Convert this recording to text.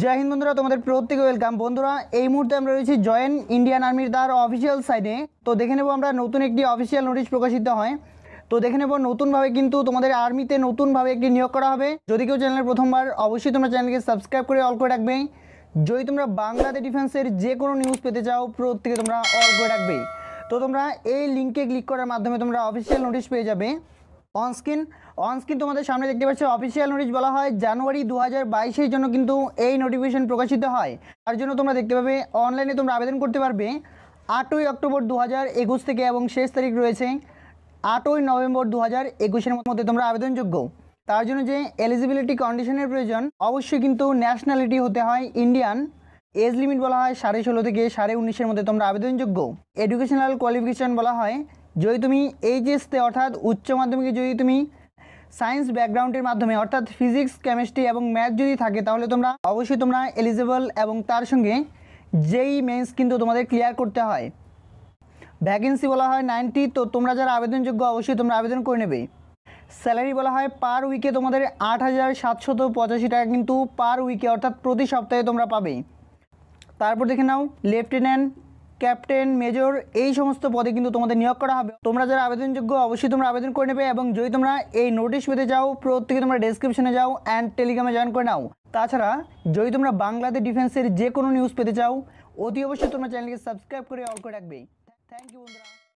জয় হিন্দ বন্ধুরা তোমাদের প্রত্যেকে ওয়েলকাম বন্ধুরা এই মুহূর্তে আমরা রয়েছি জয়েন্ট ইন্ডিয়ান আর্মির তার অফিসিয়াল সাইডে তো দেখে নেবো আমরা নতুন একটি অফিসিয়াল নোটিশ প্রকাশিত হয় তো দেখে নেবো নতুনভাবে কিন্তু তোমাদের আর্মিতে নতুনভাবে একটি নিয়োগ করা হবে যদি কেউ চ্যানেলের প্রথমবার অবশ্যই তোমরা চ্যানেলকে সাবস্ক্রাইব করে অল করে রাখবে যদি তোমরা বাংলাদেশ ডিফেন্সের যে কোনো নিউজ পেতে চাও প্রত্যেকে তোমরা অল করে রাখবে তো তোমরা এই লিঙ্কে ক্লিক করার মাধ্যমে তোমরা অফিসিয়াল নোটিশ পেয়ে যাবে অনস্ক্রিন অনস্ক্রিন তোমাদের সামনে দেখতে পাচ্ছ অফিসিয়াল নোটিশ বলা হয় জানুয়ারি দু হাজার জন্য কিন্তু এই নোটিফিকেশন প্রকাশিত হয় তার জন্য তোমরা দেখতে পাবে অনলাইনে তোমরা আবেদন করতে পারবে আটই অক্টোবর দু হাজার একুশ থেকে এবং শেষ তারিখ রয়েছে আটই নভেম্বর দু হাজার একুশের মধ্যে তোমরা আবেদনযোগ্য তার জন্য যে এলিজিবিলিটি কন্ডিশনের প্রয়োজন অবশ্যই কিন্তু ন্যাশনালিটি হতে হয় ইন্ডিয়ান এজ লিমিট বলা হয় সাড়ে ষোলো থেকে সাড়ে উনিশের মধ্যে তোমরা আবেদনযোগ্য এডুকেশনাল কোয়ালিফিকেশন বলা হয় যদি তুমি এইচএসতে অর্থাৎ উচ্চ মাধ্যমিকে যদি তুমি সায়েন্স ব্যাকগ্রাউন্ডের মাধ্যমে অর্থাৎ ফিজিক্স কেমিস্ট্রি এবং ম্যাথ যদি থাকে তাহলে তোমরা অবশ্যই তোমরা এলিজেবল এবং তার সঙ্গে যেই মেন্স কিন্তু তোমাদের ক্লিয়ার করতে হয় ভ্যাকেন্সি বলা হয় নাইনটি তো তোমরা যারা আবেদনযোগ্য অবশ্যই তোমরা আবেদন করে নেবে স্যালারি বলা হয় পার উইকে তোমাদের আট হাজার সাতশত পঁচাশি টাকা কিন্তু পার উইকে অর্থাৎ প্রতি সপ্তাহে তোমরা পাবে তারপর দেখে নাও লেফটেন্যান্ট ক্যাপ্টেন মেজর এই সমস্ত পদে কিন্তু তোমাদের নিয়োগ করা হবে তোমরা যারা আবেদনযোগ্য অবশ্যই তোমরা আবেদন করে নেবে এবং যদি তোমরা এই নোটিশ পেতে চাও প্রত্যেকে তোমরা ডিসক্রিপশনে যাও অ্যান্ড টেলিগ্রামে জয়েন করে নাও তাছাড়া যদি তোমরা বাংলাদেশ ডিফেন্সের যে কোনো নিউজ পেতে চাও অতি অবশ্যই তোমরা চ্যানেলকে সাবস্ক্রাইব করে অল করে রাখবে থ্যাংক ইউ বন্ধুরা